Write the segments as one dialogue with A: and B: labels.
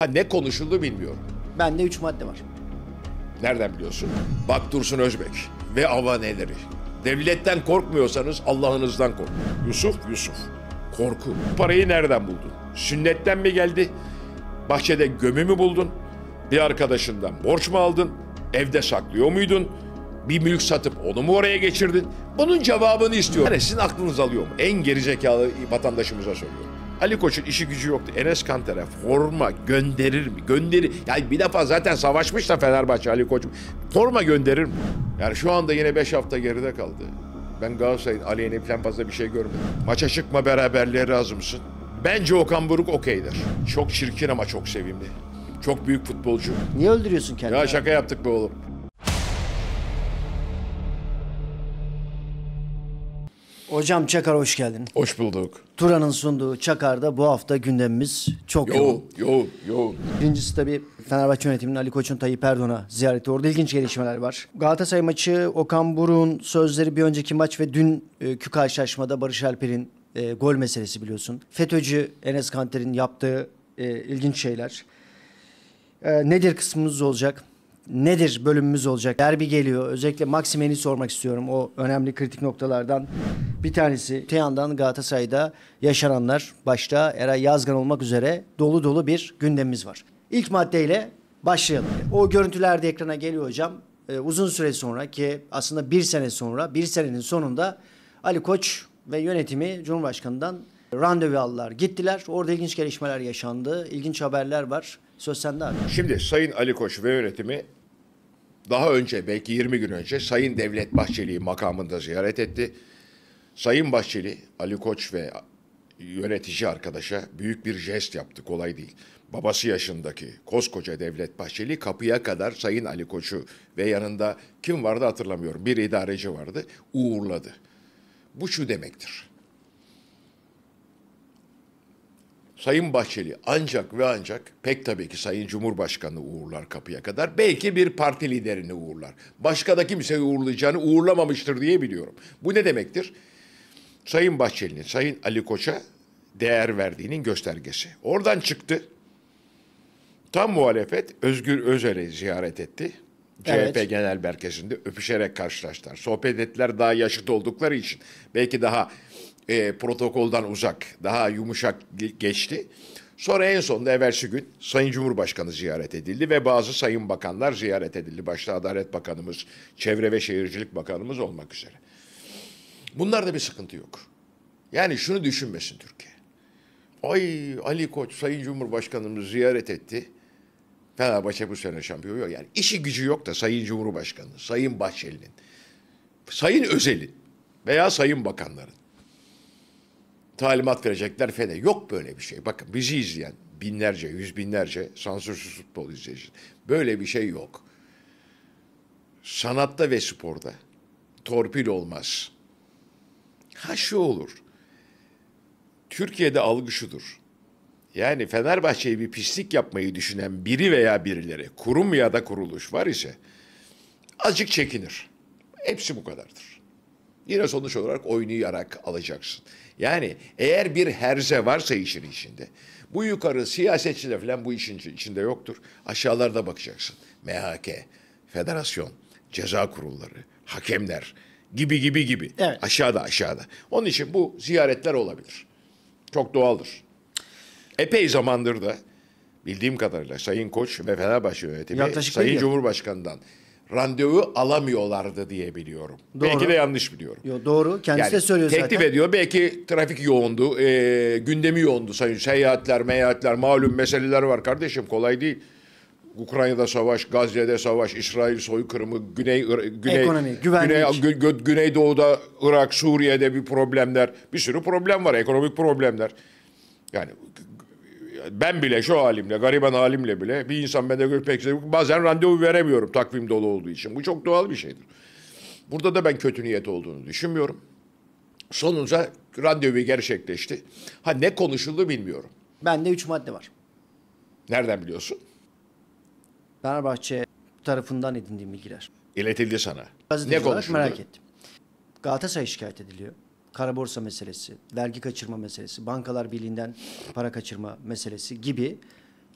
A: Ha, ne konuşuldu bilmiyorum. Bende üç madde var. Nereden biliyorsun? Bak Dursun Özbek ve avaneleri. Devletten korkmuyorsanız Allah'ınızdan korkun. Yusuf, Yusuf. Korku. Parayı nereden buldun? Sünnetten mi geldi? Bahçede gömü mü buldun? Bir arkadaşından borç mu aldın? Evde saklıyor muydun? Bir mülk satıp onu mu oraya geçirdin? Bunun cevabını istiyorum. Yani sizin aklınız alıyor mu? En gerizekalı vatandaşımıza soruyorum. Ali Koç'un işi gücü yoktu. Enes Kanter'e forma gönderir mi? Gönderir. Yani bir defa zaten savaşmış da Fenerbahçe Ali Koç. Forma gönderir mi? Yani şu anda yine 5 hafta geride kaldı. Ben Galatasaray'ın aleyhine falan fazla bir şey görmedim. Maça çıkma beraberliğe razımsın. Bence Okan Buruk okeydir. Çok çirkin ama çok sevimli. Çok büyük futbolcu. Niye öldürüyorsun kendini? Ya şaka yaptık be oğlum.
B: Hocam Çakar hoş geldin. Hoş bulduk. Turan'ın sunduğu Çakar'da bu hafta gündemimiz çok yoğun. Yoğun,
A: yoğun, yoğun.
B: Birincisi tabii Fenerbahçe yönetiminin Ali Koç'un Tayyip Erdoğan'a ziyareti. Orada ilginç gelişmeler var. Galatasaray maçı Okan Buruk'un sözleri bir önceki maç ve dünkü e, karşılaşmada Barış Alper'in e, gol meselesi biliyorsun. FETÖ'cü Enes Kanter'in yaptığı e, ilginç şeyler. E, nedir kısmımız olacak? nedir bölümümüz olacak. Derbi geliyor. Özellikle Maksimen'i sormak istiyorum. O önemli kritik noktalardan bir tanesi. Öte yandan Galatasaray'da yaşananlar başta Eray Yazgan olmak üzere dolu dolu bir gündemimiz var. İlk maddeyle başlayalım. O görüntüler de ekrana geliyor hocam. Ee, uzun süre sonra ki aslında bir sene sonra, bir senenin sonunda Ali Koç ve yönetimi Cumhurbaşkanı'ndan randevu aldılar. Gittiler. Orada ilginç gelişmeler yaşandı. İlginç haberler var.
A: Söz sende abi. Şimdi Sayın Ali Koç ve yönetimi daha önce belki 20 gün önce Sayın Devlet Bahçeli'yi makamında ziyaret etti. Sayın Bahçeli, Ali Koç ve yönetici arkadaşa büyük bir jest yaptı. Kolay değil. Babası yaşındaki koskoca Devlet Bahçeli kapıya kadar Sayın Ali Koç'u ve yanında kim vardı hatırlamıyorum bir idareci vardı uğurladı. Bu şu demektir. Sayın Bahçeli ancak ve ancak pek tabii ki Sayın Cumhurbaşkanı uğurlar kapıya kadar. Belki bir parti liderini uğurlar. Başka da kimseyi uğurlayacağını uğurlamamıştır diye biliyorum. Bu ne demektir? Sayın Bahçeli'nin, Sayın Ali Koç'a değer verdiğinin göstergesi. Oradan çıktı. Tam muhalefet Özgür Özel'i ziyaret etti. CHP Genel Merkezi'nde öpüşerek karşılaştılar. Sohbet ettiler daha yaşıt oldukları için. Belki daha e, protokoldan uzak, daha yumuşak geçti. Sonra en sonunda evvelsi gün Sayın Cumhurbaşkanı ziyaret edildi ve bazı sayın bakanlar ziyaret edildi. Başta Adalet Bakanımız, Çevre ve Şehircilik Bakanımız olmak üzere. Bunlarda bir sıkıntı yok. Yani şunu düşünmesin Türkiye. Ay Ali Koç Sayın Cumhurbaşkanımız ziyaret etti. Fenerbahçe bu sene şampiyon yok. Yani işi gücü yok da Sayın Cumhurbaşkanı, Sayın Bahçeli'nin, Sayın Özel'in veya Sayın Bakanların talimat verecekler fene. Yok böyle bir şey. Bakın bizi izleyen binlerce, yüz binlerce sansürsüz futbol izleyici. Böyle bir şey yok. Sanatta ve sporda torpil olmaz. Ha şu olur. Türkiye'de algı şudur. Yani Fenerbahçe'ye bir pislik yapmayı düşünen biri veya birileri, kurum ya da kuruluş var ise azıcık çekinir. Hepsi bu kadardır. Yine sonuç olarak oynayarak alacaksın. Yani eğer bir herze varsa işin içinde bu yukarı siyasetçiler falan bu işin içinde yoktur. Aşağılarda bakacaksın. MHK, federasyon, ceza kurulları, hakemler gibi gibi gibi. Evet. Aşağıda aşağıda. Onun için bu ziyaretler olabilir. Çok doğaldır. Epey zamandır da bildiğim kadarıyla Sayın Koç ve Fenerbahçe yönetimi Yaklaşık Sayın Cumhurbaşkanı'ndan randevu alamıyorlardı diye biliyorum. Doğru. Belki de yanlış biliyorum.
B: Yo, doğru. Kendisi yani, de söylüyor teklif zaten. Teklif
A: ediyor. Belki trafik yoğundu. E, gündemi yoğundu sayın. Seyahatler, meyahatler, malum meseleler var kardeşim. Kolay değil. Ukrayna'da savaş, Gazze'de savaş, İsrail soykırımı, Güney Güney Ekonomi, güvenlik. Güney Güneydoğu'da Irak, Suriye'de bir problemler, bir sürü problem var, ekonomik problemler. Yani ben bile şu halimle, gariban halimle bile bir insan bende Medegöl Pekse bazen randevu veremiyorum takvim dolu olduğu için. Bu çok doğal bir şeydir. Burada da ben kötü niyet olduğunu düşünmüyorum. Sonunda randevu gerçekleşti. Ha ne konuşuldu bilmiyorum. Bende üç madde var. Nereden
B: biliyorsun? Fenerbahçe tarafından edindiğim bilgiler.
A: İletildi sana. Gazeteci ne konuşuldu? merak ettim.
B: Galatasaray şikayet ediliyor kara borsa meselesi, vergi kaçırma meselesi, bankalar birliğinden para kaçırma meselesi gibi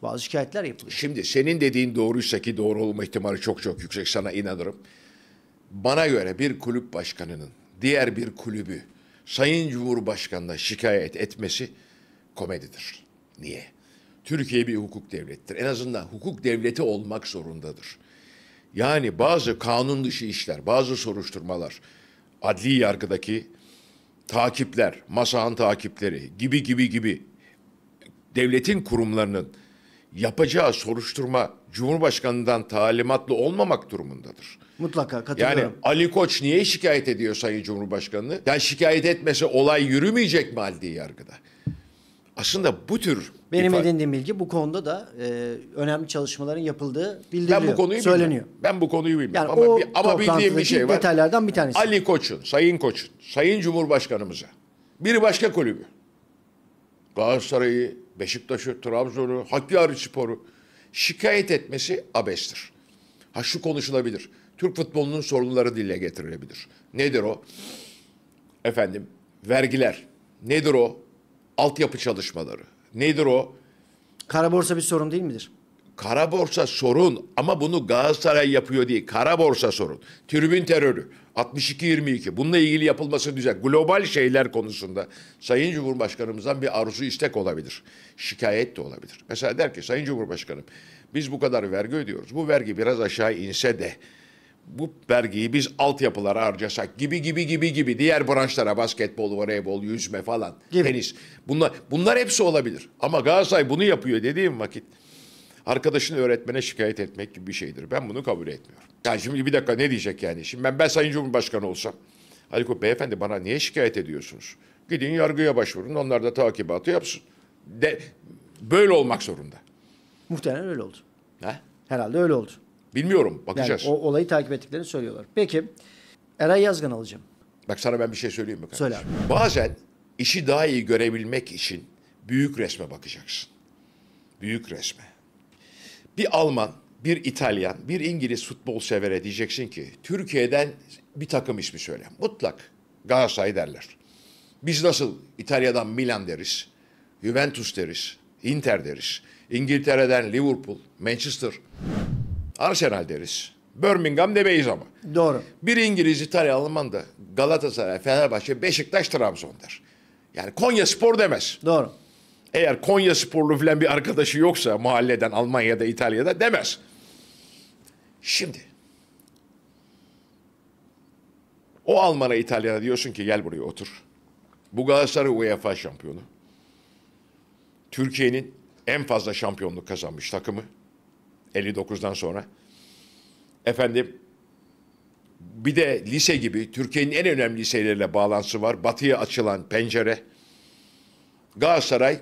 B: bazı şikayetler
A: yapılıyor. Şimdi senin dediğin doğruysa ki doğru olma ihtimali çok çok yüksek sana inanırım. Bana göre bir kulüp başkanının diğer bir kulübü Sayın Cumhurbaşkanı'na şikayet etmesi komedidir. Niye? Türkiye bir hukuk devlettir. En azından hukuk devleti olmak zorundadır. Yani bazı kanun dışı işler, bazı soruşturmalar, adli yargıdaki takipler, masahan takipleri gibi gibi gibi devletin kurumlarının yapacağı soruşturma Cumhurbaşkanı'ndan talimatlı olmamak durumundadır.
B: Mutlaka katılıyorum. Yani
A: Ali Koç niye şikayet ediyor Sayın Cumhurbaşkanı'nı? Yani şikayet etmese olay yürümeyecek mi adli yargıda? aslında bu tür benim ifade...
B: edindiğim bilgi bu konuda da e, önemli çalışmaların yapıldığı bildiriliyor. Ben bu konuyu söyleniyor. Bilmem.
A: Ben bu konuyu bilmiyorum yani ama, bir, ama bildiğim bir şey var.
B: detaylardan bir tanesi. Ali
A: Koç'un, Sayın Koç'un, Sayın Cumhurbaşkanımıza bir başka kulübü. Galatasaray'ı, Beşiktaş'ı, Trabzon'u, Hakkari Spor'u şikayet etmesi abestir. Ha şu konuşulabilir. Türk futbolunun sorunları dile getirilebilir. Nedir o? Efendim vergiler. Nedir o? altyapı çalışmaları. Nedir o? Kara borsa bir sorun değil midir? Kara borsa sorun ama bunu Galatasaray yapıyor diye Kara borsa sorun. Tribün terörü 62-22 bununla ilgili yapılması düzen. Global şeyler konusunda Sayın Cumhurbaşkanımızdan bir arzu istek olabilir. Şikayet de olabilir. Mesela der ki Sayın Cumhurbaşkanım biz bu kadar vergi ödüyoruz. Bu vergi biraz aşağı inse de bu vergiyi biz altyapılara harcasak gibi gibi gibi gibi diğer branşlara basketbol, voleybol, yüzme falan, gibi. tenis. Bunlar bunlar hepsi olabilir. Ama Galatasaray bunu yapıyor dediğim vakit arkadaşını öğretmene şikayet etmek gibi bir şeydir. Ben bunu kabul etmiyorum. Yani şimdi bir dakika ne diyecek yani? Şimdi ben ben Sayın Cumhurbaşkanı olsam Aliko beyefendi bana niye şikayet ediyorsunuz? Gidin yargıya başvurun. Onlar da takibatı yapsın. De, böyle olmak zorunda.
B: Muhtemelen öyle oldu. He? Herhalde öyle oldu. Bilmiyorum. Bakacağız. Yani o olayı takip ettiklerini söylüyorlar. Peki Eray Yazgan alacağım.
A: Bak sana ben bir şey söyleyeyim mi kardeşim? Söyle Bazen işi daha iyi görebilmek için büyük resme bakacaksın. Büyük resme. Bir Alman, bir İtalyan, bir İngiliz futbol severe diyeceksin ki Türkiye'den bir takım ismi söyle. Mutlak Galatasaray derler. Biz nasıl İtalya'dan Milan deriz, Juventus deriz, Inter deriz, İngiltere'den Liverpool, Manchester. Arsenal deriz. Birmingham demeyiz ama. Doğru. Bir İngiliz, İtalya, Alman da Galatasaray, Fenerbahçe, Beşiktaş, Trabzon der. Yani Konya Spor demez. Doğru. Eğer Konya Sporlu falan bir arkadaşı yoksa mahalleden, Almanya'da, İtalya'da demez. Şimdi o Alman'a, İtalya'na diyorsun ki gel buraya otur. Bu Galatasaray UEFA şampiyonu. Türkiye'nin en fazla şampiyonluk kazanmış takımı. 59'dan sonra. Efendim bir de lise gibi Türkiye'nin en önemli liseleriyle bağlantısı var. Batıya açılan pencere. Galatasaray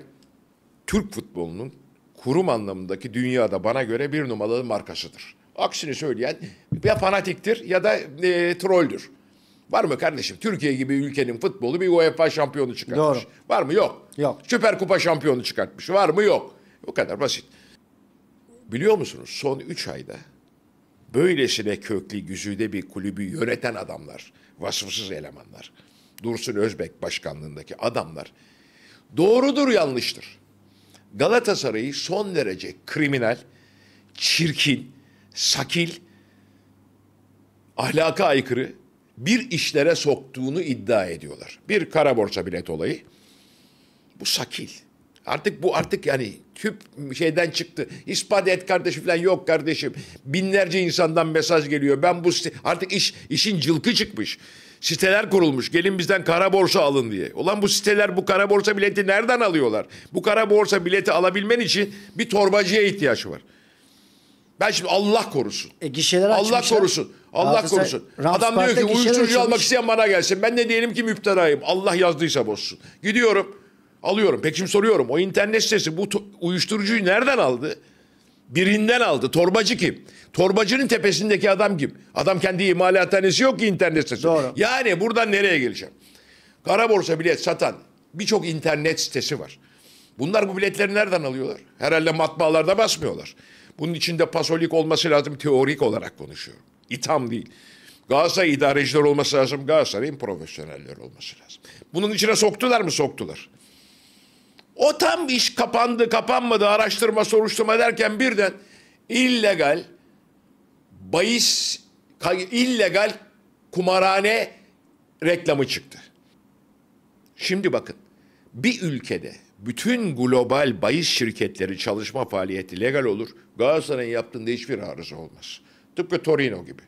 A: Türk futbolunun kurum anlamındaki dünyada bana göre bir numaralı markasıdır. Aksini söyleyen ya fanatiktir ya da e, trolldür. Var mı kardeşim? Türkiye gibi ülkenin futbolu bir UEFA şampiyonu çıkartmış. Doğru. Var mı? Yok. Yok. Süper Kupa şampiyonu çıkartmış. Var mı? Yok. Bu kadar basit. Biliyor musunuz son üç ayda böylesine köklü güzüde bir kulübü yöneten adamlar, vasıfsız elemanlar, Dursun Özbek başkanlığındaki adamlar doğrudur yanlıştır. Galatasaray'ı son derece kriminal, çirkin, sakil, ahlaka aykırı bir işlere soktuğunu iddia ediyorlar. Bir kara borsa bilet olayı. Bu sakil. Artık bu artık yani tüp şeyden çıktı. İspat et kardeşim falan yok kardeşim. Binlerce insandan mesaj geliyor. Ben bu artık iş işin cılkı çıkmış. Siteler kurulmuş. Gelin bizden kara borsa alın diye. Ulan bu siteler bu kara borsa bileti nereden alıyorlar? Bu kara borsa bileti alabilmen için bir torbacıya ihtiyaç var. Ben şimdi Allah korusun. E, gişeler Allah açmışlar. korusun. Allah korusun. Adam diyor ki uyuşturucu almak isteyen bana gelsin. Ben ne diyelim ki müptelayım. Allah yazdıysa bozsun. Gidiyorum. Alıyorum. Peki şimdi soruyorum. O internet sitesi bu uyuşturucuyu nereden aldı? Birinden aldı. Torbacı kim? Torbacının tepesindeki adam kim? Adam kendi imalathanesi yok ki internet sitesi. Doğru. Yani buradan nereye geleceğim? Kara borsa bilet satan birçok internet sitesi var. Bunlar bu biletleri nereden alıyorlar? Herhalde matbaalarda basmıyorlar. Bunun içinde pasolik olması lazım teorik olarak konuşuyorum. İtham değil. Galatasaray idareciler olması lazım. Galatasaray'ın profesyoneller olması lazım. Bunun içine soktular mı? Soktular. O tam iş kapandı kapanmadı araştırma soruşturma derken birden illegal bahis illegal kumarhane reklamı çıktı. Şimdi bakın bir ülkede bütün global bahis şirketleri çalışma faaliyeti legal olur. Galatasaray'ın yaptığında hiçbir arıza olmaz. Tıpkı Torino gibi.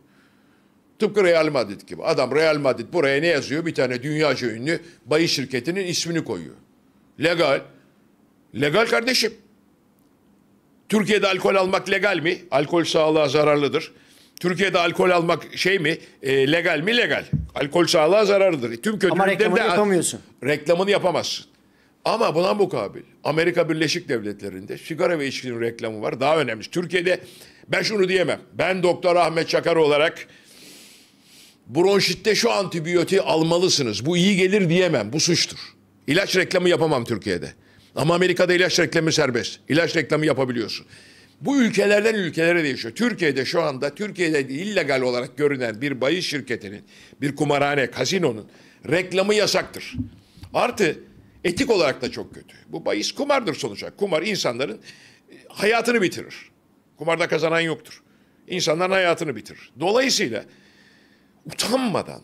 A: Tıpkı Real Madrid gibi. Adam Real Madrid buraya ne yazıyor? Bir tane dünyaca ünlü bayi şirketinin ismini koyuyor. Legal. Legal kardeşim. Türkiye'de alkol almak legal mi? Alkol sağlığa zararlıdır. Türkiye'de alkol almak şey mi? E, legal mi? Legal. Alkol sağlığa zararlıdır. Tüm kötülükten Ama reklamını de, yapamıyorsun. Reklamını yapamazsın. Ama buna mukabil Amerika Birleşik Devletleri'nde sigara ve içkinin reklamı var. Daha önemli. Türkiye'de ben şunu diyemem. Ben Doktor Ahmet Çakar olarak bronşitte şu antibiyotiği almalısınız. Bu iyi gelir diyemem. Bu suçtur. İlaç reklamı yapamam Türkiye'de. Ama Amerika'da ilaç reklamı serbest. İlaç reklamı yapabiliyorsun. Bu ülkelerden ülkelere değişiyor. Türkiye'de şu anda Türkiye'de illegal olarak görünen bir bayi şirketinin, bir kumarhane, kasinonun reklamı yasaktır. Artı etik olarak da çok kötü. Bu bayis kumardır sonuçta. Kumar insanların e, hayatını bitirir. Kumarda kazanan yoktur. İnsanların hayatını bitirir. Dolayısıyla utanmadan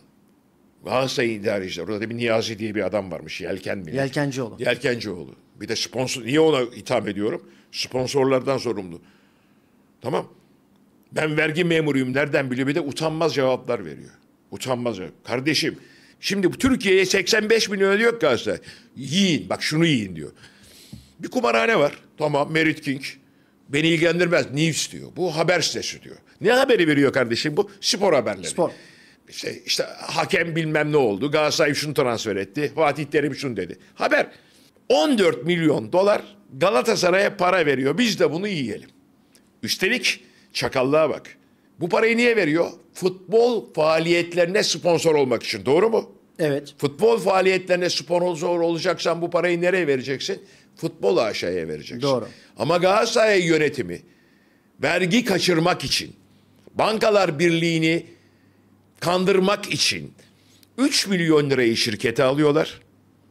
A: Galatasaray idareciler. Orada bir Niyazi diye bir adam varmış. Yelken mi? Yelkencioğlu. Yelkencioğlu. Bir de sponsor. Niye ona hitap ediyorum? Sponsorlardan sorumlu. Tamam. Ben vergi memuruyum. Nereden biliyor? Bir de utanmaz cevaplar veriyor. Utanmaz Kardeşim şimdi bu Türkiye'ye 85 milyon ödüyor Galatasaray. Yiyin. Bak şunu yiyin diyor. Bir kumarhane var. Tamam. Merit King. Beni ilgilendirmez. News diyor. Bu haber sitesi diyor. Ne haberi veriyor kardeşim bu? Spor haberleri. Spor işte, işte hakem bilmem ne oldu. Galatasaray şunu transfer etti. Fatih Terim şunu dedi. Haber 14 milyon dolar Galatasaray'a para veriyor. Biz de bunu yiyelim. Üstelik çakallığa bak. Bu parayı niye veriyor? Futbol faaliyetlerine sponsor olmak için. Doğru mu? Evet. Futbol faaliyetlerine sponsor olacaksan bu parayı nereye vereceksin? Futbol aşağıya vereceksin. Doğru. Ama Galatasaray yönetimi vergi kaçırmak için Bankalar Birliği'ni kandırmak için 3 milyon lirayı şirkete alıyorlar.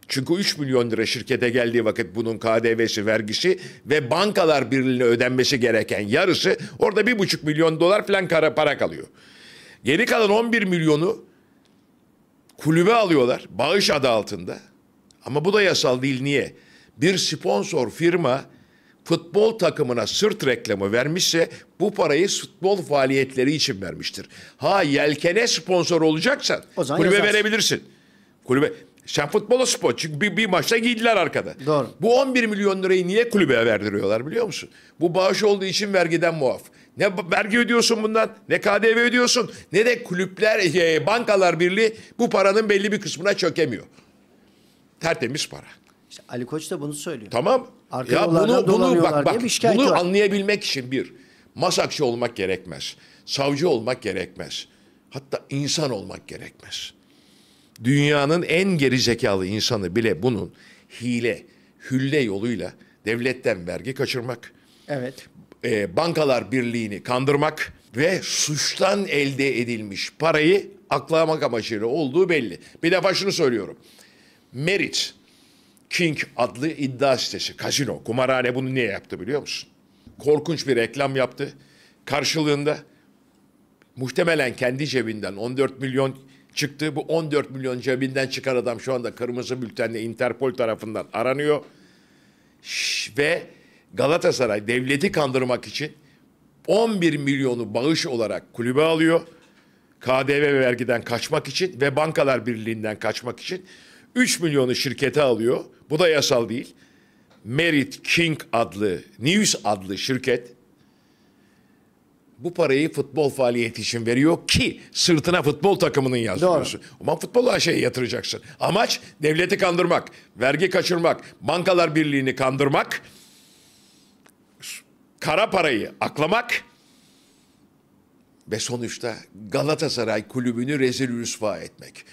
A: Çünkü 3 milyon lira şirkete geldiği vakit bunun KDV'si, vergisi ve bankalar birliğine ödenmesi gereken yarısı orada 1,5 milyon dolar falan kara para kalıyor. Geri kalan 11 milyonu kulübe alıyorlar bağış adı altında. Ama bu da yasal değil niye? Bir sponsor firma futbol takımına sırt reklamı vermişse bu parayı futbol faaliyetleri için vermiştir. Ha yelkene sponsor olacaksan o zaman kulübe yazarsın. verebilirsin. Kulübe sen futbolu spor. Çünkü bir, bir maçta giydiler arkada. Doğru. Bu 11 milyon lirayı niye kulübe verdiriyorlar biliyor musun? Bu bağış olduğu için vergiden muaf. Ne vergi ödüyorsun bundan, ne KDV ödüyorsun, ne de kulüpler, e, bankalar birliği bu paranın belli bir kısmına çökemiyor. Tertemiz para.
B: İşte Ali Koç da bunu söylüyor. Tamam. Arka ya bunu, bunu bak bak bunu var.
A: anlayabilmek için bir masakçı olmak gerekmez. Savcı olmak gerekmez. Hatta insan olmak gerekmez. Dünyanın en gerizekalı insanı bile bunun hile, hülle yoluyla devletten vergi kaçırmak. Evet. E, bankalar Birliği'ni kandırmak ve suçtan elde edilmiş parayı aklamak amacıyla olduğu belli. Bir defa şunu söylüyorum. Merit King adlı iddia sitesi, kazino, kumarhane bunu niye yaptı biliyor musun? Korkunç bir reklam yaptı. Karşılığında muhtemelen kendi cebinden 14 milyon çıktı. Bu 14 milyon cebinden çıkan adam şu anda kırmızı bültenle Interpol tarafından aranıyor. Şş, ve Galatasaray devleti kandırmak için 11 milyonu bağış olarak kulübe alıyor. KDV vergiden kaçmak için ve Bankalar Birliği'nden kaçmak için 3 milyonu şirkete alıyor. Bu da yasal değil. Merit King adlı, News adlı şirket bu parayı futbol faaliyeti için veriyor ki sırtına futbol takımının yazdırıyorsun. Doğru. Ama futbola şey yatıracaksın. Amaç devleti kandırmak, vergi kaçırmak, bankalar birliğini kandırmak, kara parayı aklamak ve sonuçta Galatasaray kulübünü rezil rüsva etmek.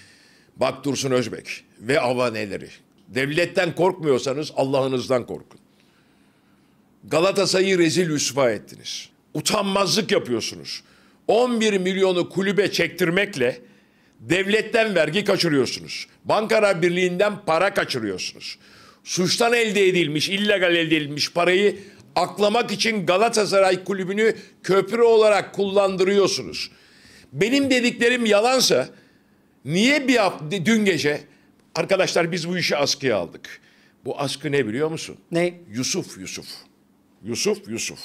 A: Bak Dursun Özbek ve avaneleri. Devletten korkmuyorsanız Allah'ınızdan korkun. Galatasaray'ı rezil üsva ettiniz. Utanmazlık yapıyorsunuz. 11 milyonu kulübe çektirmekle devletten vergi kaçırıyorsunuz. Bankalar Birliği'nden para kaçırıyorsunuz. Suçtan elde edilmiş, illegal elde edilmiş parayı aklamak için Galatasaray Kulübü'nü köprü olarak kullandırıyorsunuz. Benim dediklerim yalansa Niye bir hafta dün gece arkadaşlar biz bu işi askıya aldık. Bu askı ne biliyor musun? Ne? Yusuf Yusuf. Yusuf Yusuf.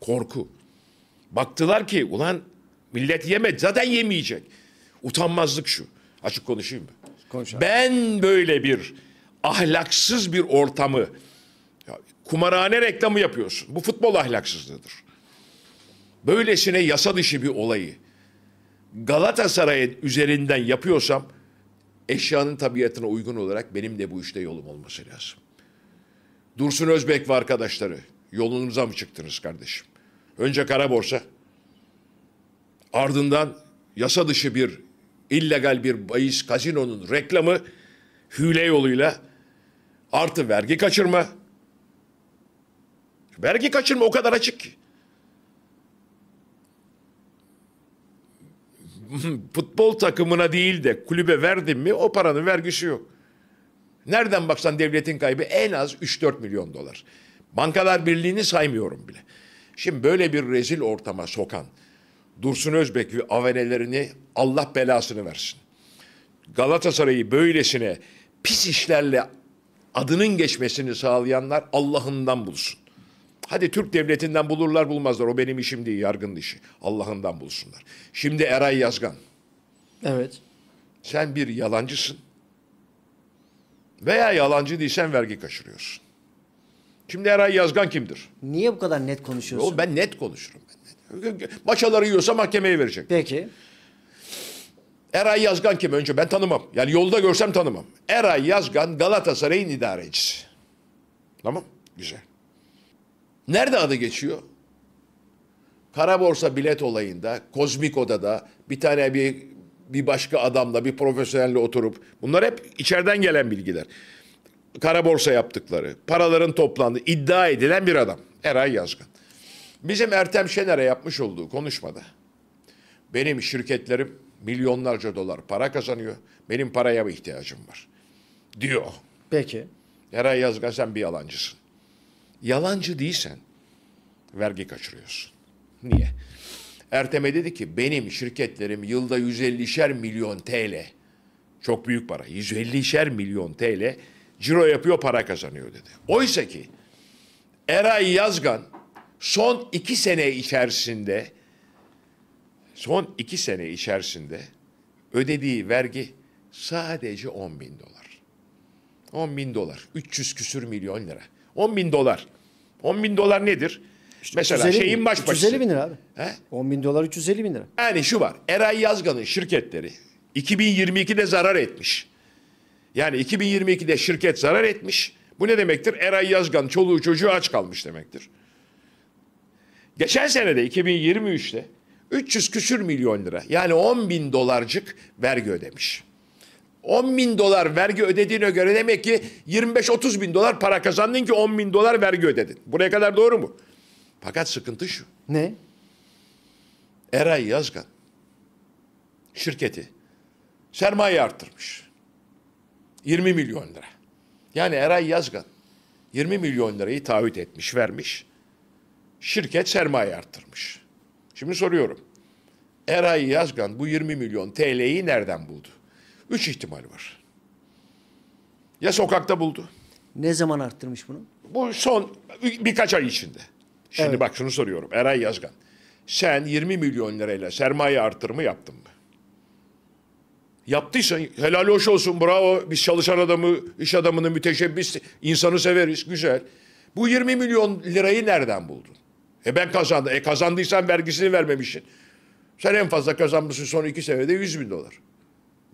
A: Korku. Baktılar ki ulan millet yemedi zaten yemeyecek. Utanmazlık şu. Açık konuşayım mı? Konuş. Ben böyle bir ahlaksız bir ortamı ya, kumarhane reklamı yapıyorsun. Bu futbol ahlaksızlığıdır. Böylesine yasa dışı bir olayı Galatasaray'ın üzerinden yapıyorsam eşyanın tabiatına uygun olarak benim de bu işte yolum olması lazım. Dursun Özbek ve arkadaşları yolunuza mı çıktınız kardeşim? Önce kara borsa ardından yasa dışı bir illegal bir bahis kazinonun reklamı hüle yoluyla artı vergi kaçırma. Vergi kaçırma o kadar açık ki. futbol takımına değil de kulübe verdin mi o paranın vergisi yok. Nereden baksan devletin kaybı en az 3-4 milyon dolar. Bankalar Birliği'ni saymıyorum bile. Şimdi böyle bir rezil ortama sokan Dursun Özbek ve avenelerini Allah belasını versin. Galatasaray'ı böylesine pis işlerle adının geçmesini sağlayanlar Allah'ından bulsun. Hadi Türk devletinden bulurlar bulmazlar. O benim işim değil yargının işi. Allah'ından bulsunlar. Şimdi Eray Yazgan. Evet. Sen bir yalancısın. Veya yalancı değilsen vergi kaçırıyorsun. Şimdi Eray Yazgan kimdir? Niye bu kadar net konuşuyorsun? Yo, ben net konuşurum. Maçaları yiyorsa mahkemeye verecek. Peki. Eray Yazgan kim? Önce ben tanımam. Yani yolda görsem tanımam. Eray Yazgan Galatasaray'ın idarecisi. Tamam. Güzel. Nerede adı geçiyor? Kara borsa bilet olayında, kozmik odada bir tane bir bir başka adamla, bir profesyonelle oturup bunlar hep içeriden gelen bilgiler. Kara borsa yaptıkları, paraların toplandığı iddia edilen bir adam. Eray Yazgan. Bizim Ertem Şener'e yapmış olduğu konuşmada benim şirketlerim milyonlarca dolar para kazanıyor. Benim paraya mı ihtiyacım var. Diyor. Peki. Eray Yazgan sen bir yalancısın yalancı değilsen vergi kaçırıyorsun. Niye? Erteme dedi ki benim şirketlerim yılda 150'şer milyon TL. Çok büyük para. 150'şer milyon TL ciro yapıyor para kazanıyor dedi. Oysa ki Eray Yazgan son iki sene içerisinde son iki sene içerisinde ödediği vergi sadece 10 bin dolar. 10 bin dolar. 300 küsür milyon lira. 10 bin dolar. 10 bin dolar nedir? İşte Mesela şeyin bin, baş başısı. 350
B: bin lira abi. He? 10 bin dolar 350 bin lira.
A: Yani şu var. Eray Yazgan'ın şirketleri 2022'de zarar etmiş. Yani 2022'de şirket zarar etmiş. Bu ne demektir? Eray Yazgan çoluğu çocuğu aç kalmış demektir. Geçen sene de 2023'te 300 küsür milyon lira yani 10 bin dolarcık vergi ödemiş. 10 bin dolar vergi ödediğine göre demek ki 25-30 bin dolar para kazandın ki 10 bin dolar vergi ödedin. Buraya kadar doğru mu? Fakat sıkıntı şu. Ne? Eray Yazgan şirketi sermaye arttırmış. 20 milyon lira. Yani Eray Yazgan 20 milyon lirayı taahhüt etmiş, vermiş. Şirket sermaye arttırmış. Şimdi soruyorum. Eray Yazgan bu 20 milyon TL'yi nereden buldu? Üç ihtimal var. Ya sokakta buldu. Ne zaman arttırmış bunu? Bu son birkaç ay içinde. Şimdi evet. bak şunu soruyorum. Eray Yazgan. Sen 20 milyon lirayla sermaye artırımı yaptın mı? Yaptıysan helal hoş olsun bravo. Biz çalışan adamı, iş adamını, müteşebbis insanı severiz. Güzel. Bu 20 milyon lirayı nereden buldun? E ben kazandım. E kazandıysan vergisini vermemişsin. Sen en fazla kazanmışsın son iki senede 100 bin dolar.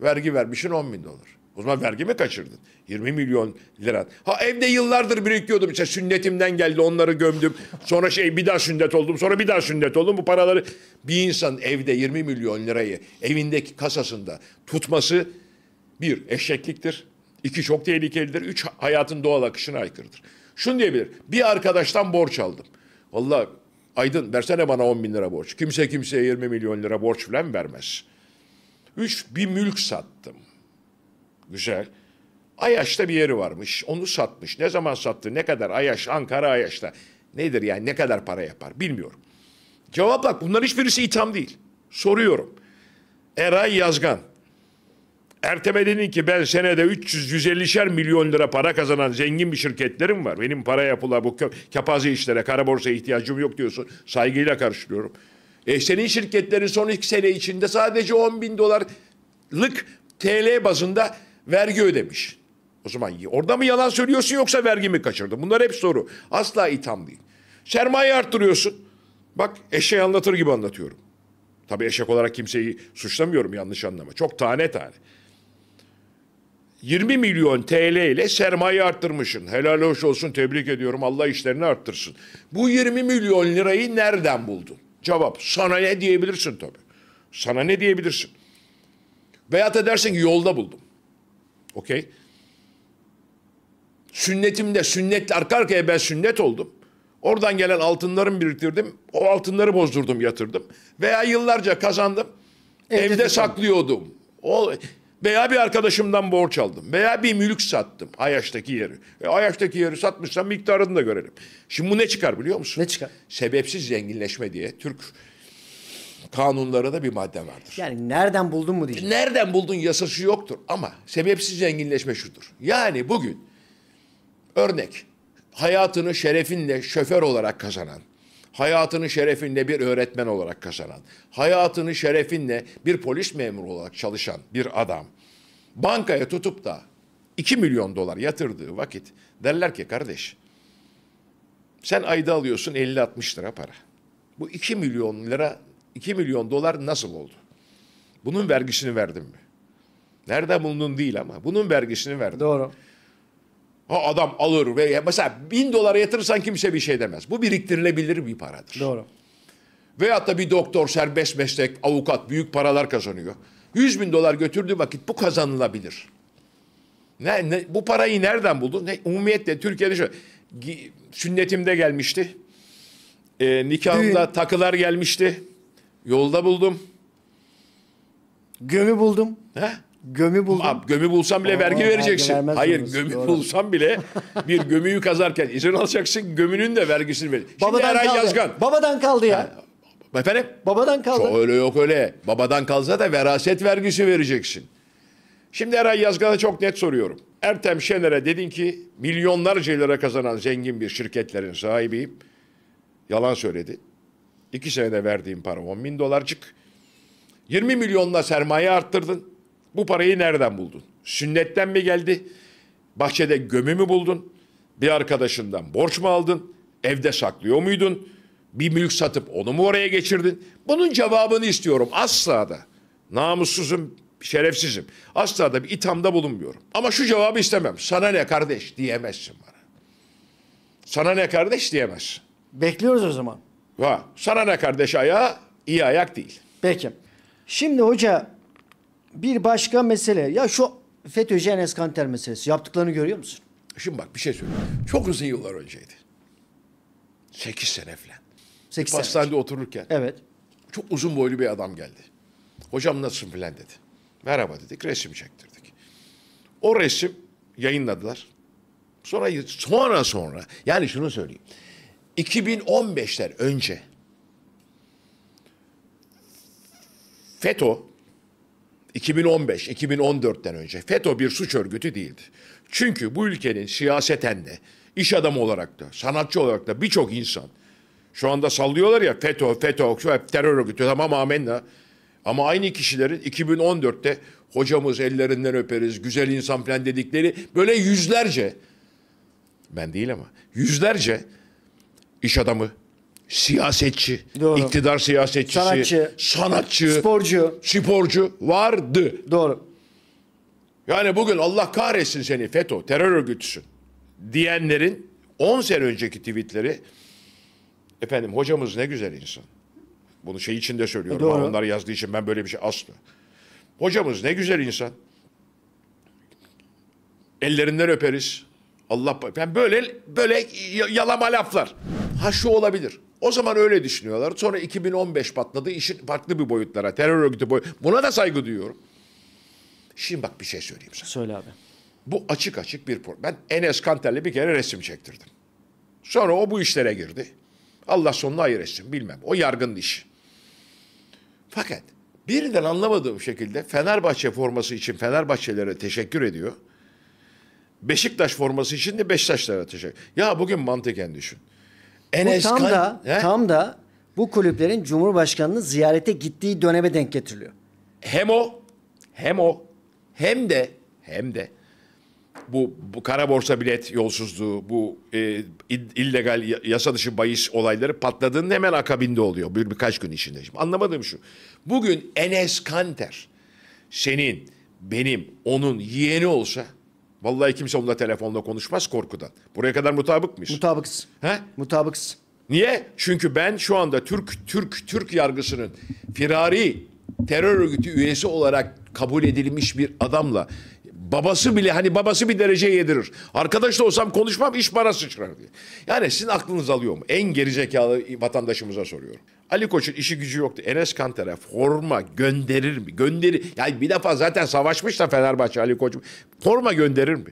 A: Vergi vermişsin 10 bin dolar. O zaman vergi mi kaçırdın? 20 milyon lira. Ha evde yıllardır biriktiriyordum. İşte sünnetimden geldi onları gömdüm. Sonra şey bir daha sünnet oldum. Sonra bir daha sünnet oldum. Bu paraları bir insan evde 20 milyon lirayı evindeki kasasında tutması bir eşekliktir. İki çok tehlikelidir. Üç hayatın doğal akışına aykırıdır. Şunu diyebilir. Bir arkadaştan borç aldım. Valla Aydın versene bana 10 bin lira borç. Kimse kimseye 20 milyon lira borç falan vermez. Üç, bir mülk sattım. Güzel. Ayaş'ta bir yeri varmış. Onu satmış. Ne zaman sattı? Ne kadar? Ayaş, Ankara Ayaş'ta. Nedir yani? Ne kadar para yapar? Bilmiyorum. Cevap bak. Bunların hiçbirisi itham değil. Soruyorum. Eray Yazgan. Erteme dedin ki ben senede 300-150'şer milyon lira para kazanan zengin bir şirketlerim var. Benim para yapıla bu kepaze işlere, kara borsaya ihtiyacım yok diyorsun. Saygıyla karşılıyorum. E senin şirketlerin son iki sene içinde sadece 10 bin dolarlık TL bazında vergi ödemiş. O zaman orada mı yalan söylüyorsun yoksa vergi mi kaçırdın? Bunlar hep soru. Asla itham değil. Sermaye arttırıyorsun. Bak eşeği anlatır gibi anlatıyorum. Tabii eşek olarak kimseyi suçlamıyorum yanlış anlama. Çok tane tane. 20 milyon TL ile sermaye arttırmışsın. Helal hoş olsun tebrik ediyorum Allah işlerini arttırsın. Bu 20 milyon lirayı nereden buldun? Cevap sana ne diyebilirsin tabii. Sana ne diyebilirsin? Veyahut da dersin ki yolda buldum. Okey. Sünnetimde sünnetle arka arkaya ben sünnet oldum. Oradan gelen altınlarımı biriktirdim. O altınları bozdurdum yatırdım. Veya yıllarca kazandım. Evde, evde saklıyordum. O, veya bir arkadaşımdan borç aldım. Veya bir mülk sattım. Ayaş'taki yeri. E, Ayaş'taki yeri satmışsam miktarını da görelim. Şimdi bu ne çıkar biliyor musun? Ne çıkar? Sebepsiz zenginleşme diye Türk kanunlara da bir madde vardır. Yani nereden buldun mu diyeceğim. Nereden buldun yasası yoktur ama sebepsiz zenginleşme şudur. Yani bugün örnek hayatını şerefinle şoför olarak kazanan hayatını şerefinle bir öğretmen olarak kazanan, hayatını şerefinle bir polis memuru olarak çalışan bir adam bankaya tutup da 2 milyon dolar yatırdığı vakit derler ki kardeş sen ayda alıyorsun 50-60 lira para. Bu 2 milyon lira 2 milyon dolar nasıl oldu? Bunun vergisini verdin mi? Nerede bulundun değil ama bunun vergisini verdin. Doğru. Ha adam alır ve mesela bin dolara yatırırsan kimse bir şey demez. Bu biriktirilebilir bir paradır. Doğru. Veyahut da bir doktor, serbest meslek, avukat büyük paralar kazanıyor. 100 bin dolar götürdüğü vakit bu kazanılabilir. Ne, ne, bu parayı nereden buldun? Ne, umumiyetle Türkiye'de şu, sünnetimde gelmişti. E, nikahımda Düğün. takılar gelmişti. Yolda buldum. Gömü buldum. He? Gömü buldum. gömü bulsam bile o, vergi vereceksin. Vergi Hayır musun? gömü Doğru. bulsam bile bir gömüyü kazarken izin alacaksın gömünün de vergisini ver. Şimdi Babadan Eray kaldı. Yazgan. Babadan kaldı ya. Yani, Efendim? Babadan kaldı. Çok Öyle yok öyle. Babadan kalsa da veraset vergisi vereceksin. Şimdi Eray Yazgan'a çok net soruyorum. Ertem Şener'e dedin ki milyonlarca lira kazanan zengin bir şirketlerin sahibiyim. Yalan söyledi. İki senede verdiğim para 10 bin dolarcık. 20 milyonla sermaye arttırdın. Bu parayı nereden buldun? Sünnetten mi geldi? Bahçede gömü mü buldun? Bir arkadaşından borç mu aldın? Evde saklıyor muydun? Bir mülk satıp onu mu oraya geçirdin? Bunun cevabını istiyorum. Asla da namussuzum, şerefsizim. Asla da bir ithamda bulunmuyorum. Ama şu cevabı istemem. Sana ne kardeş diyemezsin bana. Sana ne kardeş diyemezsin. Bekliyoruz o zaman. Ha, sana ne kardeş ayağı? iyi ayak değil. Peki. Şimdi hoca bir
B: başka mesele. Ya şu FETÖ'cü Enes Kanter meselesi. Yaptıklarını görüyor musun? Şimdi bak bir şey söyleyeyim.
A: Çok uzun yıllar önceydi. Sekiz sene falan. 8 sene. otururken. Evet. Çok uzun boylu bir adam geldi. Hocam nasılsın falan dedi. Merhaba dedik. Resim çektirdik. O resim yayınladılar. Sonra sonra sonra yani şunu söyleyeyim. 2015'ler önce FETÖ 2015, 2014'ten önce FETÖ bir suç örgütü değildi. Çünkü bu ülkenin siyaseten de, iş adamı olarak da, sanatçı olarak da birçok insan şu anda sallıyorlar ya FETÖ, FETÖ, terör örgütü tamam amenna. Ama aynı kişilerin 2014'te hocamız ellerinden öperiz, güzel insan falan dedikleri böyle yüzlerce, ben değil ama yüzlerce iş adamı, siyasetçi, Doğru. iktidar siyasetçisi, sanatçı, sanatçı, sporcu, sporcu vardı. Doğru. Yani bugün Allah kahretsin seni FETÖ terör örgütüsün diyenlerin 10 sene önceki tweetleri efendim hocamız ne güzel insan. Bunu şey için de söylüyorum. Doğru. Onlar yazdığı için ben böyle bir şey asla. Hocamız ne güzel insan. Ellerinden öperiz. Allah ben böyle böyle yalama laflar. Ha şu olabilir. O zaman öyle düşünüyorlar. Sonra 2015 patladı. İşin farklı bir boyutlara, terör örgütü boy. Buna da saygı duyuyorum. Şimdi bak bir şey söyleyeyim sana. Söyle abi. Bu açık açık bir problem. Ben Enes Kanter'le bir kere resim çektirdim. Sonra o bu işlere girdi. Allah sonuna hayır etsin bilmem. O yargının iş. Fakat birden anlamadığım şekilde Fenerbahçe forması için Fenerbahçelere teşekkür ediyor. Beşiktaş forması için de Beşiktaşlara teşekkür. Ya bugün mantıken düşün. Enes tam da He? tam da bu
B: kulüplerin Cumhurbaşkanı'nı ziyarete gittiği döneme denk getiriliyor. Hem o hem o
A: hem de hem de bu, bu kara borsa bilet yolsuzluğu, bu e, illegal ya- yasa dışı bahis olayları patladığının hemen akabinde oluyor. Bir, birkaç gün içinde. Şimdi anlamadığım şu. Bugün Enes Kanter senin, benim, onun yeğeni olsa Vallahi kimse onunla telefonla konuşmaz korkudan. Buraya kadar mutabıkmış. Mutabıkız. He? Mutabıkız. Niye? Çünkü ben şu anda Türk Türk Türk yargısının firari terör örgütü üyesi olarak kabul edilmiş bir adamla Babası bile hani babası bir derece yedirir. Arkadaş da olsam konuşmam iş para sıçrar diye. Yani sizin aklınız alıyor mu? En gerizekalı vatandaşımıza soruyorum. Ali Koç'un işi gücü yoktu. Enes Kanter'e forma gönderir mi? Gönderir. Yani bir defa zaten savaşmış da Fenerbahçe Ali Koç. Forma gönderir mi?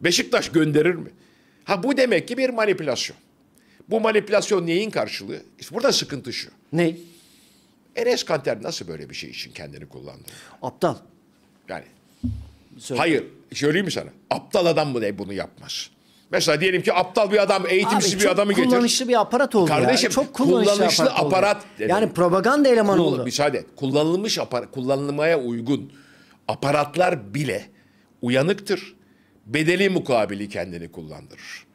A: Beşiktaş gönderir mi? Ha bu demek ki bir manipülasyon. Bu manipülasyon neyin karşılığı? İşte burada sıkıntı şu. Ne? Enes Kanter nasıl böyle bir şey için kendini kullandı? Aptal. Yani Söyle. Hayır. Söyleyeyim mi sana? Aptal adam bu bunu yapmaz. Mesela diyelim ki aptal bir adam, eğitimsiz Abi, bir adamı getirir. kullanışlı bir aparat oldu Kardeşim, ya. Çok kullanışlı, kullanışlı aparat. aparat oldu. yani propaganda elemanı Kul, oldu. Müsaade et. Kullanılmış apar kullanılmaya uygun aparatlar bile uyanıktır. Bedeli mukabili kendini kullandırır.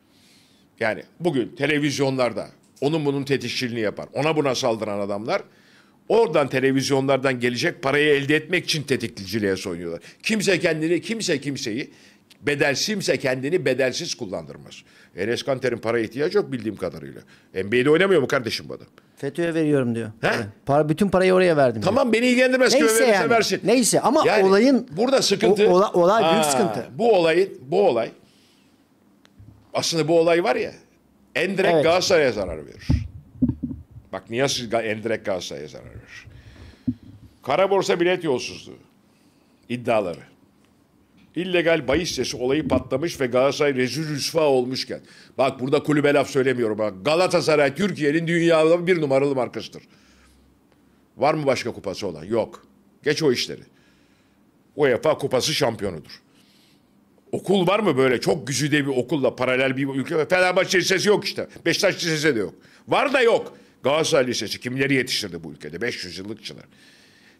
A: Yani bugün televizyonlarda onun bunun tetikçiliğini yapar. Ona buna saldıran adamlar Oradan televizyonlardan gelecek parayı elde etmek için tetikçiliğe soyunuyorlar. Kimse kendini, kimse kimseyi bedelsiz kimse kendini bedelsiz kullandırmaz. E, Enes Kanter'in para ihtiyacı yok bildiğim kadarıyla. NBA'de oynamıyor mu kardeşim bu adam? FETÖ'ye
B: veriyorum diyor. He? Para, bütün parayı oraya verdim Tamam diyor. beni ilgilendirmez. Neyse yani. Versin. Neyse ama yani, olayın...
A: Burada sıkıntı... O, olay büyük sıkıntı. Bu olayın, bu olay... Aslında bu olay var ya... En direkt evet. Galatasaray'a zarar veriyor. Bak niye endirek Galatasaray'a zarar verir? Kara borsa bilet yolsuzluğu iddiaları. İllegal bahis sesi olayı patlamış ve Galatasaray rezil rüsva olmuşken. Bak burada kulübe laf söylemiyorum. Bak Galatasaray Türkiye'nin dünyada bir numaralı markasıdır. Var mı başka kupası olan? Yok. Geç o işleri. UEFA kupası şampiyonudur. Okul var mı böyle çok güzide bir okulla paralel bir ülke? Fenerbahçe Lisesi yok işte. Beşiktaş Lisesi de yok. Var da yok. Galatasaray Lisesi kimleri yetiştirdi bu ülkede? 500 yıllık yıllıkçılar.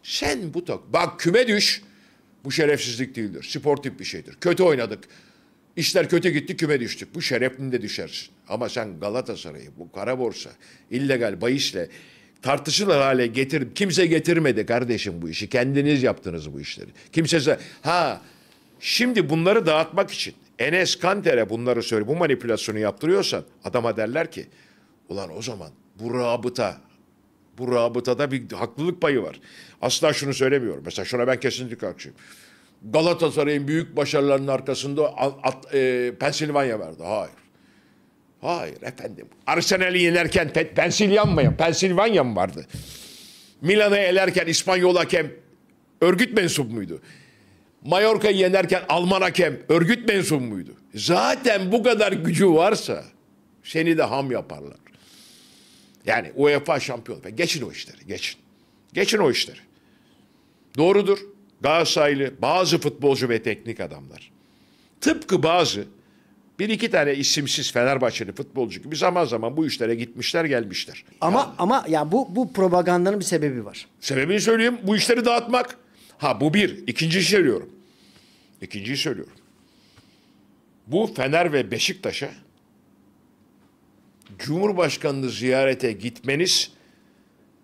A: Sen bu tak. Bak küme düş. Bu şerefsizlik değildir. Sportif bir şeydir. Kötü oynadık. İşler kötü gitti küme düştük. Bu şerefinde düşersin. Ama sen Galatasaray'ı bu kara borsa, illegal bayisle tartışılır hale getirip kimse getirmedi kardeşim bu işi. Kendiniz yaptınız bu işleri. Kimse ha şimdi bunları dağıtmak için Enes Kanter'e bunları söyle bu manipülasyonu yaptırıyorsan adama derler ki ulan o zaman bu rabıta bu rabıtada bir haklılık payı var. Asla şunu söylemiyorum. Mesela şuna ben kesinlikle karşıyım. Galatasaray'ın büyük başarılarının arkasında at, e, Pensilvanya vardı. Hayır. Hayır efendim. Arsenal'i yenerken Pensilvanya mı? Pensilvanya mı vardı? Milan'ı elerken İspanyol hakem örgüt mensup muydu? Mallorca'yı yenerken Alman hakem örgüt mensup muydu? Zaten bu kadar gücü varsa seni de ham yaparlar. Yani UEFA şampiyon. Geçin o işleri, geçin. Geçin o işleri. Doğrudur. Galatasaraylı bazı futbolcu ve teknik adamlar. Tıpkı bazı bir iki tane isimsiz Fenerbahçeli futbolcu gibi zaman zaman bu işlere gitmişler gelmişler. Ama yani. ama ya bu bu propagandanın bir sebebi var. Sebebini söyleyeyim. Bu işleri dağıtmak. Ha bu bir. İkinciyi söylüyorum. İkinciyi söylüyorum. Bu Fener ve Beşiktaş'a Cumhurbaşkanını ziyarete gitmeniz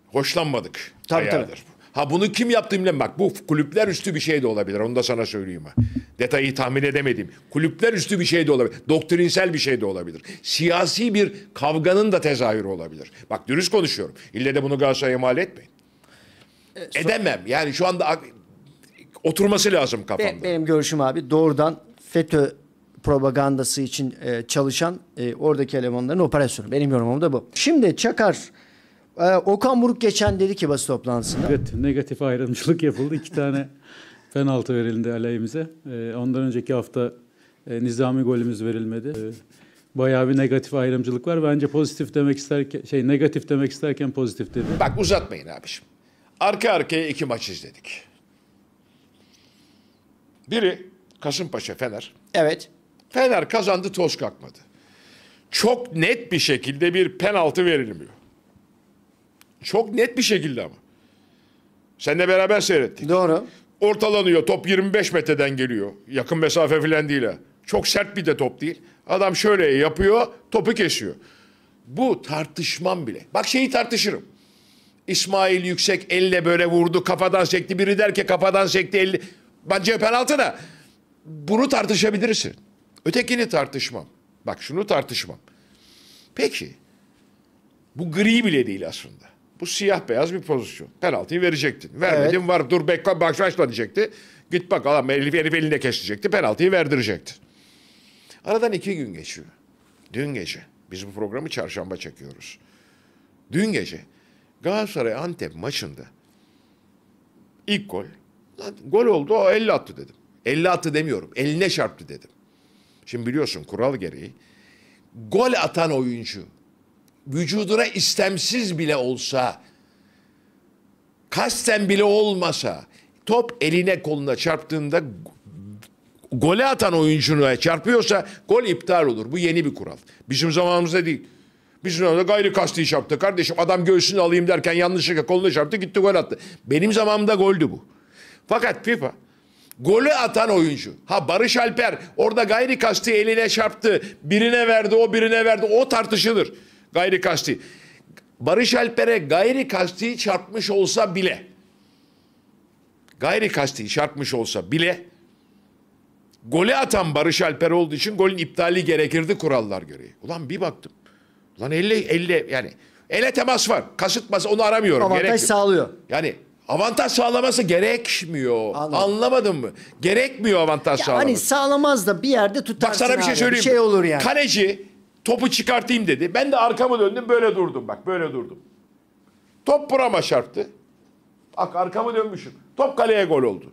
A: hoşlanmadık. Tabii ayardır. tabii. Ha bunu kim yaptı bilmem bak bu kulüpler üstü bir şey de olabilir onu da sana söyleyeyim ha. Detayı tahmin edemedim. Kulüpler üstü bir şey de olabilir. Doktrinsel bir şey de olabilir. Siyasi bir kavganın da tezahürü olabilir. Bak dürüst konuşuyorum. İlle de bunu Galatasaray'a mal etmeyin. E, Edemem. Yani şu anda oturması lazım kafamda.
B: Benim görüşüm abi doğrudan FETÖ propagandası için e, çalışan e, oradaki elemanların operasyonu. Benim yorumum da bu. Şimdi Çakar e, Okan Buruk geçen dedi ki basın toplantısında. Evet negatif ayrımcılık yapıldı. İki tane penaltı verildi aleyhimize. E, ondan önceki hafta e, nizami golümüz verilmedi. E,
A: bayağı bir negatif ayrımcılık var. Bence pozitif demek isterken şey negatif demek isterken pozitif dedi. Bak uzatmayın abiciğim. Arka arkaya iki maç izledik. Biri Kasımpaşa Fener. Evet. Fener kazandı toz kalkmadı. Çok net bir şekilde bir penaltı verilmiyor. Çok net bir şekilde ama. Seninle beraber seyrettik. Doğru. Ortalanıyor. Top 25 metreden geliyor. Yakın mesafe filan değil ha. Çok sert bir de top değil. Adam şöyle yapıyor, topu kesiyor. Bu tartışmam bile. Bak şeyi tartışırım. İsmail Yüksek elle böyle vurdu, kafadan sekti. Biri der ki kafadan sekti, elle. Bence penaltı da. Bunu tartışabilirsin. Ötekini tartışmam. Bak şunu tartışmam. Peki. Bu gri bile değil aslında. Bu siyah beyaz bir pozisyon. Penaltıyı verecektin. Vermedin evet. var dur bekle başla diyecekti. Git bak adam Elif, Elif eline kesecekti. Penaltıyı verdirecekti. Aradan iki gün geçiyor. Dün gece. Biz bu programı çarşamba çekiyoruz. Dün gece Galatasaray Antep maçında ilk gol. Lan, gol oldu o elle attı dedim. Elle attı demiyorum. Eline çarptı dedim. Şimdi biliyorsun kural gereği gol atan oyuncu vücuduna istemsiz bile olsa kasten bile olmasa top eline koluna çarptığında gole atan oyuncuna çarpıyorsa gol iptal olur. Bu yeni bir kural. Bizim zamanımızda değil. Bizim zamanımızda gayri kasti çarptı. Kardeşim adam göğsünü alayım derken yanlışlıkla koluna çarptı gitti gol attı. Benim zamanımda goldü bu. Fakat FIFA Golü atan oyuncu. Ha Barış Alper orada gayri kasti eline çarptı. Birine verdi o birine verdi. O tartışılır. Gayri kasti. Barış Alper'e gayri kasti çarpmış olsa bile gayri kasti çarpmış olsa bile golü atan Barış Alper olduğu için golün iptali gerekirdi kurallar göre Ulan bir baktım. Ulan 50 50 yani ele temas var. Kasıtmaz onu aramıyorum. Avantaj sağlıyor. Yani Avantaj sağlaması gerekmiyor. Anladım. Anlamadın mı? Gerekmiyor avantaj ya hani sağlaması. Hani sağlamaz da bir yerde tutarsın Bak sana bir şey söyleyeyim. Bir şey olur yani. Kaleci topu çıkartayım dedi. Ben de arkamı döndüm böyle durdum bak böyle durdum. Top burama çarptı. Bak arkamı dönmüşüm. Top kaleye gol oldu.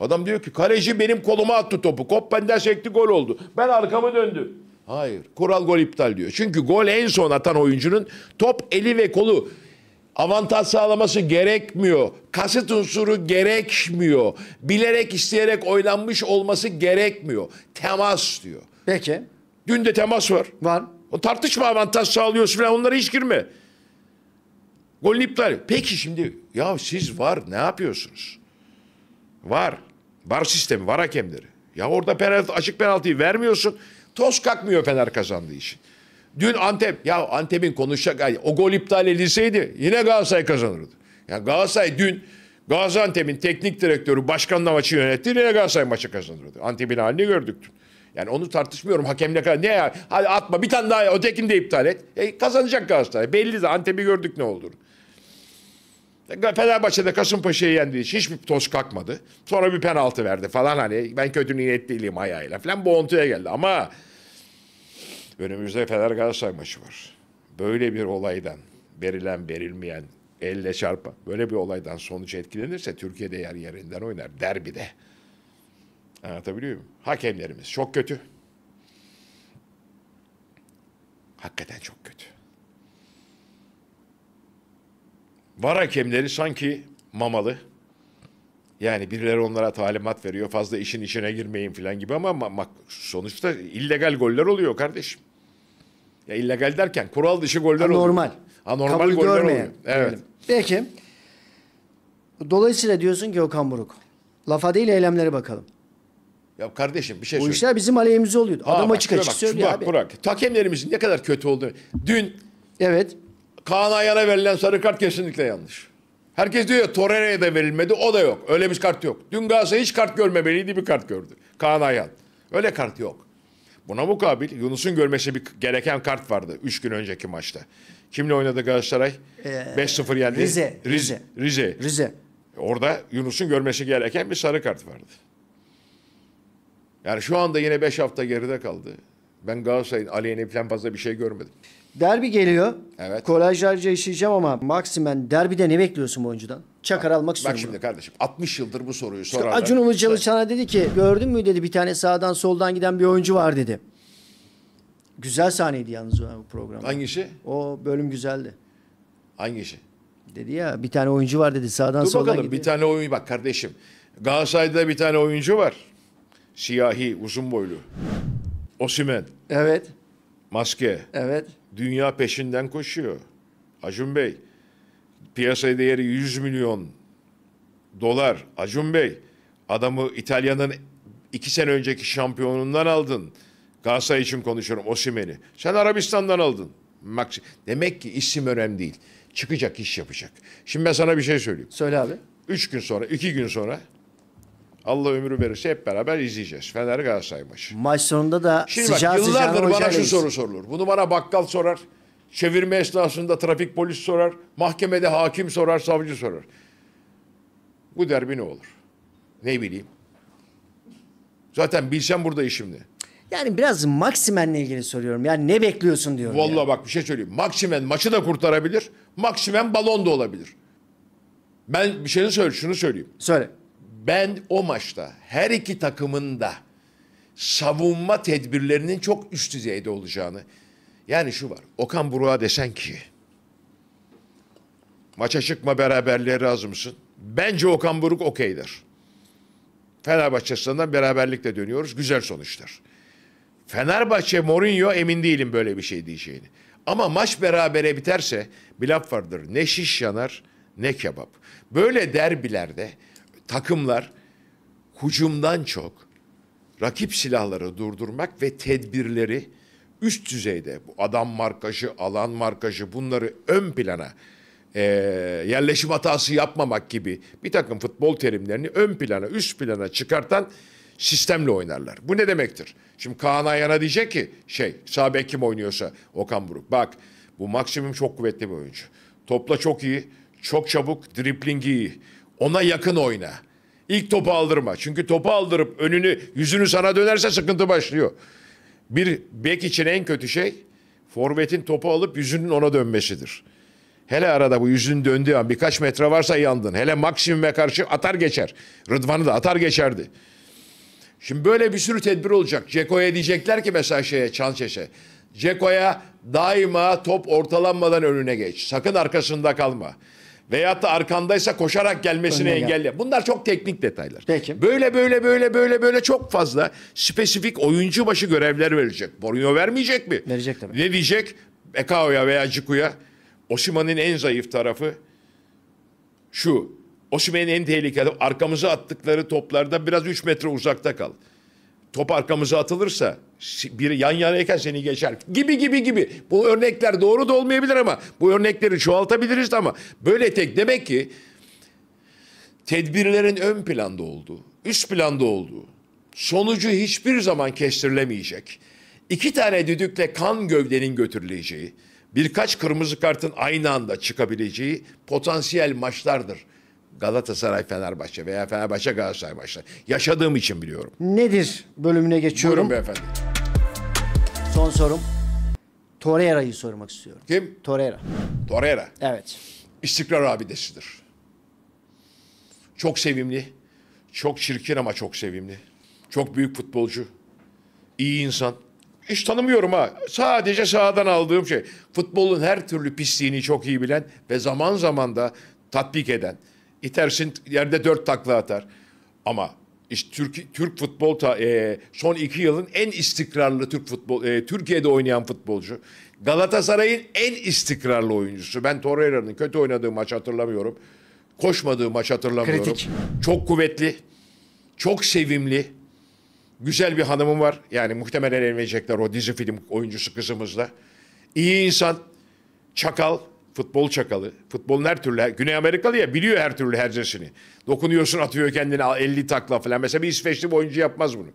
A: Adam diyor ki kaleci benim koluma attı topu. Kop benden çekti gol oldu. Ben arkamı döndüm. Hayır. Kural gol iptal diyor. Çünkü gol en son atan oyuncunun top eli ve kolu avantaj sağlaması gerekmiyor. Kasıt unsuru gerekmiyor. Bilerek isteyerek oynanmış olması gerekmiyor. Temas diyor. Peki. Dün de temas var. Var. O tartışma avantaj sağlıyorsun falan onlara hiç girme. Golün iptal. Peki şimdi ya siz var ne yapıyorsunuz? Var. Var sistemi, var hakemleri. Ya orada penaltı, açık penaltıyı vermiyorsun. Toz kalkmıyor Fener kazandığı için. Dün Antep, ya Antep'in konuşacak, o gol iptal edilseydi yine Galatasaray kazanırdı. Ya Galatasaray dün Gaziantep'in teknik direktörü başkanla maçı yönetti, yine Galatasaray maçı kazanırdı. Antep'in halini gördük Yani onu tartışmıyorum hakemle kadar. Ne ya? Hadi atma bir tane daha ötekini de iptal et. E, kazanacak Galatasaray. Belli de Antep'i gördük ne olur. E, Fenerbahçe'de Kasımpaşa'yı yendi. Hiçbir toz kalkmadı. Sonra bir penaltı verdi falan hani. Ben kötü niyetliyim değilim ayağıyla falan. Boğuntuya geldi ama Önümüzde Fener Galatasaray maçı var. Böyle bir olaydan verilen verilmeyen elle çarpa böyle bir olaydan sonuç etkilenirse Türkiye'de yer yerinden oynar derbide. Anlatabiliyor muyum? Hakemlerimiz çok kötü. Hakikaten çok kötü. Var hakemleri sanki mamalı. Yani birileri onlara talimat veriyor. Fazla işin içine girmeyin falan gibi ama sonuçta illegal goller oluyor kardeşim. Ya illegal derken kural dışı goller oluyor. Normal. Anormal Kabul goller görmeyen. oluyor. Evet.
B: Peki. Dolayısıyla diyorsun ki Okan Buruk. Lafa değil eylemlere
A: bakalım. Ya kardeşim bir şey Bu işler
B: bizim aleyhimize oluyordu. Adam bak, açık şuna açık bak, söylüyor bak, abi. Burak,
A: hakemlerimizin ne kadar kötü olduğunu. Dün Evet. Kaan Ayar'a verilen sarı kart kesinlikle yanlış. Herkes diyor ya Torreira'ya da verilmedi. O da yok. Öyle bir kart yok. Dün Galatasaray hiç kart görmemeliydi bir kart gördü. Kaan Ayar. Öyle kart yok. Buna mukabil Yunus'un görmesi bir gereken kart vardı 3 gün önceki maçta. Kimle oynadı Galatasaray? Ee, 5-0 yendi. Rize. Rize. Rize. Rize. Orada Yunus'un görmesi gereken bir sarı kart vardı. Yani şu anda yine 5 hafta geride kaldı. Ben Galatasaray'ın aleyhine falan fazla bir şey görmedim. Derbi geliyor. Evet. Kolajlarca işleyeceğim ama Maximen
B: derbide ne bekliyorsun bu oyuncudan? Çakar almak bak istiyorum. Bak şimdi bunu. kardeşim 60 yıldır bu soruyu işte sorarlar. Acun Ilıcalı Çana şey- dedi ki gördün mü dedi bir tane sağdan soldan giden bir oyuncu var dedi. Güzel sahneydi yalnız o program. Hangisi? O bölüm güzeldi. Hangisi? Dedi ya bir tane oyuncu var dedi sağdan Dur soldan bakalım gidiyor. bir
A: tane oyuncu bak kardeşim. Galatasaray'da bir tane oyuncu var. Siyahi uzun boylu. Osimen. Evet. Maske. Evet. Dünya peşinden koşuyor. Acun Bey, piyasa değeri 100 milyon dolar. Acun Bey, adamı İtalya'nın iki sene önceki şampiyonundan aldın. Galatasaray için konuşuyorum Osimen'i. Sen Arabistan'dan aldın. Demek ki isim önemli değil. Çıkacak, iş yapacak. Şimdi ben sana bir şey söyleyeyim. Söyle abi. Üç gün sonra, iki gün sonra Allah ömrü verirse hep beraber izleyeceğiz. Fener Galatasaray maçı. Maç sonunda da Şimdi sıcağı bak, yıllardır bana şu soru sorulur. Bunu bana bakkal sorar. Çevirme esnasında trafik polis sorar. Mahkemede hakim sorar, savcı sorar. Bu derbi ne olur? Ne bileyim. Zaten bilsem burada işimdi. Yani biraz Maksimen'le ilgili soruyorum. Yani ne bekliyorsun diyorum. Vallahi yani. bak bir şey söyleyeyim. Maksimen maçı da kurtarabilir. Maksimen balon da olabilir. Ben bir şeyini söyle, şunu söyleyeyim. Söyle ben o maçta her iki takımın da savunma tedbirlerinin çok üst düzeyde olacağını. Yani şu var. Okan Buruk'a desen ki maça çıkma beraberliğe razı mısın? Bence Okan Buruk okey Fenerbahçe açısından beraberlikle dönüyoruz. Güzel sonuçlar. Fenerbahçe Mourinho emin değilim böyle bir şey diyeceğini. Ama maç berabere biterse bir laf vardır. Ne şiş yanar ne kebap. Böyle derbilerde takımlar hücumdan çok rakip silahları durdurmak ve tedbirleri üst düzeyde bu adam markajı, alan markajı bunları ön plana e, yerleşim hatası yapmamak gibi bir takım futbol terimlerini ön plana, üst plana çıkartan sistemle oynarlar. Bu ne demektir? Şimdi Kaan Ayan'a diyecek ki şey sağ kim oynuyorsa Okan Buruk. Bak bu maksimum çok kuvvetli bir oyuncu. Topla çok iyi, çok çabuk, driplingi iyi. Ona yakın oyna. İlk topu aldırma. Çünkü topu aldırıp önünü, yüzünü sana dönerse sıkıntı başlıyor. Bir bek için en kötü şey forvetin topu alıp yüzünün ona dönmesidir. Hele arada bu yüzün döndüğü an birkaç metre varsa yandın. Hele Maksim'e karşı atar geçer. Rıdvan'ı da atar geçerdi. Şimdi böyle bir sürü tedbir olacak. Ceko'ya diyecekler ki mesela şeye Çançeş'e. Ceko'ya daima top ortalanmadan önüne geç. Sakın arkasında kalma. Veyahut da arkandaysa koşarak gelmesini Önüne engelle. Gel. Bunlar çok teknik detaylar. Peki. Böyle böyle böyle böyle böyle çok fazla spesifik oyuncu başı görevler verecek. Borinho vermeyecek mi? Verecek tabii. Ne diyecek? Ekao'ya veya Ciku'ya. Osimhan'ın en zayıf tarafı şu. Osimhen'in en tehlikeli arkamıza attıkları toplarda biraz 3 metre uzakta kal top arkamıza atılırsa biri yan yanayken seni geçer gibi gibi gibi. Bu örnekler doğru da olmayabilir ama bu örnekleri çoğaltabiliriz ama böyle tek demek ki tedbirlerin ön planda olduğu, üst planda olduğu, sonucu hiçbir zaman kestirilemeyecek, İki tane düdükle kan gövdenin götürüleceği, birkaç kırmızı kartın aynı anda çıkabileceği potansiyel maçlardır Galatasaray Fenerbahçe veya Fenerbahçe Galatasaray maçları. Yaşadığım için biliyorum. Nedir bölümüne geçiyorum. Buyurun beyefendi. Son sorum. Torreira'yı sormak istiyorum. Kim? Torreira. Torreira. Evet. İstikrar abidesidir. Çok sevimli. Çok çirkin ama çok sevimli. Çok büyük futbolcu. İyi insan. Hiç tanımıyorum ha. Sadece sahadan aldığım şey. Futbolun her türlü pisliğini çok iyi bilen ve zaman zaman da tatbik eden İtersin yerde dört takla atar. Ama işte Türk Türk futbol ta, e, son iki yılın en istikrarlı Türk futbol e, Türkiye'de oynayan futbolcu. Galatasaray'ın en istikrarlı oyuncusu. Ben Torreira'nın kötü oynadığı maç hatırlamıyorum. Koşmadığı maç hatırlamıyorum. Kritik. Çok kuvvetli. Çok sevimli. Güzel bir hanımım var. Yani muhtemelen evlenecekler o dizi film oyuncusu kızımızla. İyi insan. Çakal. Futbol çakalı. Futbolun her türlü. Güney Amerikalı ya biliyor her türlü hercesini. Dokunuyorsun atıyor kendini 50 takla falan. Mesela bir İsveçli bir oyuncu yapmaz bunu.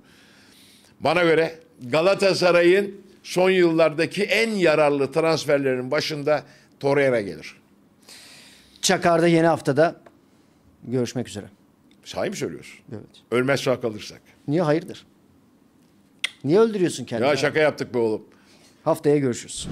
A: Bana göre Galatasaray'ın son yıllardaki en yararlı transferlerin başında Torreira gelir.
B: Çakar'da yeni haftada görüşmek üzere.
A: Sahi mi söylüyorsun? Evet. Ölmez sağ kalırsak.
B: Niye hayırdır? Niye öldürüyorsun kendini? Ya şaka
A: yaptık be oğlum.
B: Haftaya görüşürüz.